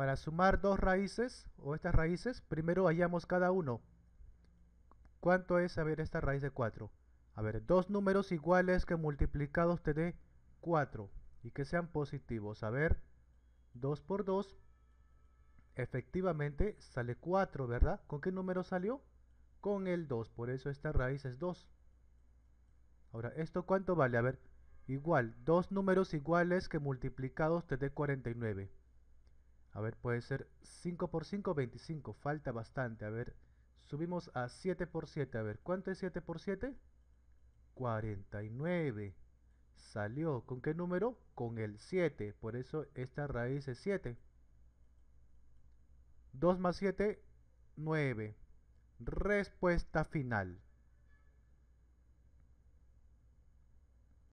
Para sumar dos raíces, o estas raíces, primero hallamos cada uno. ¿Cuánto es, a ver, esta raíz de 4? A ver, dos números iguales que multiplicados te dé 4 y que sean positivos. A ver, 2 por 2, efectivamente sale 4, ¿verdad? ¿Con qué número salió? Con el 2, por eso esta raíz es 2. Ahora, ¿esto cuánto vale? A ver, igual, dos números iguales que multiplicados te dé 49. A ver, puede ser 5 por 5, 25. Falta bastante. A ver, subimos a 7 por 7. A ver, ¿cuánto es 7 por 7? 49. Salió. ¿Con qué número? Con el 7. Por eso esta raíz es 7. 2 más 7, 9. Respuesta final.